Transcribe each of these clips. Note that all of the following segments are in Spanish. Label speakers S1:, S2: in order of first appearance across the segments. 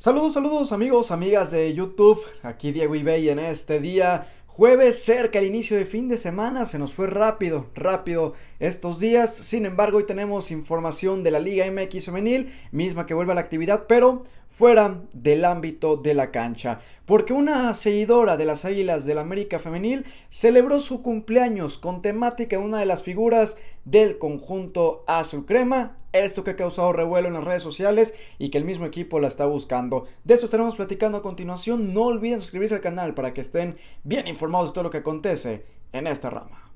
S1: Saludos, saludos amigos, amigas de YouTube, aquí Diego Ibey en este día Jueves cerca, el inicio de fin de semana, se nos fue rápido, rápido estos días. Sin embargo, hoy tenemos información de la Liga MX Femenil, misma que vuelve a la actividad, pero fuera del ámbito de la cancha. Porque una seguidora de las Águilas del América Femenil celebró su cumpleaños con temática de una de las figuras del conjunto azul crema. Esto que ha causado revuelo en las redes sociales y que el mismo equipo la está buscando. De eso estaremos platicando a continuación. No olviden suscribirse al canal para que estén bien informados informados de todo lo que acontece en esta rama.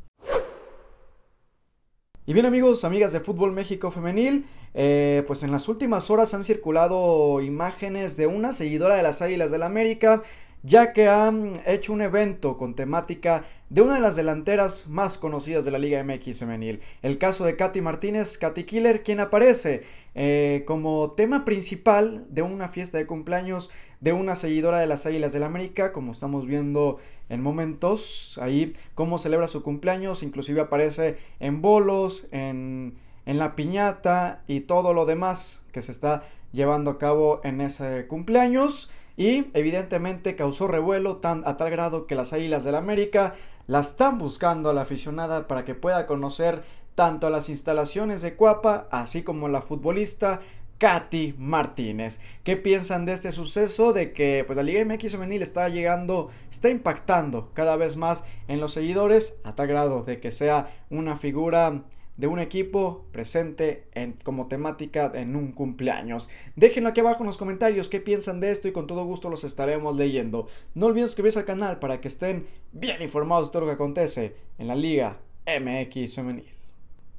S1: Y bien amigos, amigas de Fútbol México Femenil, eh, pues en las últimas horas han circulado imágenes de una seguidora de las Águilas del la América, ya que han hecho un evento con temática de una de las delanteras más conocidas de la Liga MX femenil, el caso de Katy Martínez, Katy Killer, quien aparece eh, como tema principal de una fiesta de cumpleaños de una seguidora de las Águilas del América, como estamos viendo en momentos, ahí cómo celebra su cumpleaños, inclusive aparece en bolos, en, la piñata y todo lo demás que se está llevando a cabo en ese cumpleaños y evidentemente causó revuelo tan, a tal grado que las Águilas del América la están buscando a la aficionada para que pueda conocer tanto las instalaciones de Cuapa así como la futbolista Katy Martínez. ¿Qué piensan de este suceso? De que pues, la Liga MX Femenil está llegando, está impactando cada vez más en los seguidores, a tal grado de que sea una figura de un equipo presente en, como temática en un cumpleaños. Déjenlo aquí abajo en los comentarios qué piensan de esto y con todo gusto los estaremos leyendo. No olviden suscribirse al canal para que estén bien informados de todo lo que acontece en la Liga MX Femenil.